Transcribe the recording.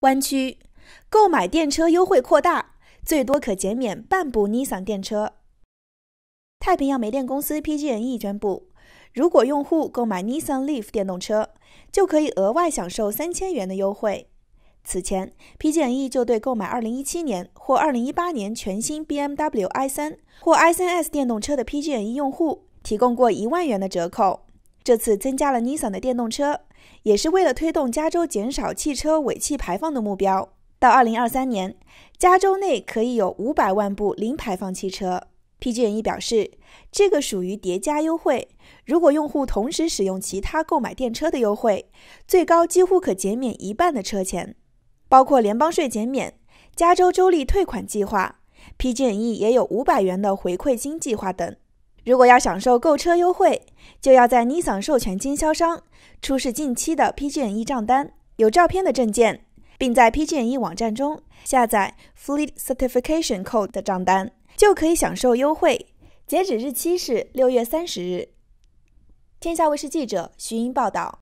湾区购买电车优惠扩大，最多可减免半部 Nissan 电车。太平洋煤电公司 PG&E 宣布，如果用户购买 Nissan Leaf 电动车，就可以额外享受三千元的优惠。此前，PG&E 就对购买2017年或2018年全新 BMW i3 或 i3s 电动车的 PG&E 用户提供过一万元的折扣。这次增加了 Nissan 的电动车，也是为了推动加州减少汽车尾气排放的目标。到2023年，加州内可以有500万部零排放汽车。PG&E 表示，这个属于叠加优惠。如果用户同时使用其他购买电车的优惠，最高几乎可减免一半的车钱，包括联邦税减免、加州州立退款计划、PG&E 也有500元的回馈金计划等。如果要享受购车优惠，就要在 Nissan 授权经销商出示近期的 PGE 账单，有照片的证件，并在 PGE 网站中下载 Fleet Certification Code 的账单，就可以享受优惠。截止日期是六月三十日。天下卫视记者徐英报道。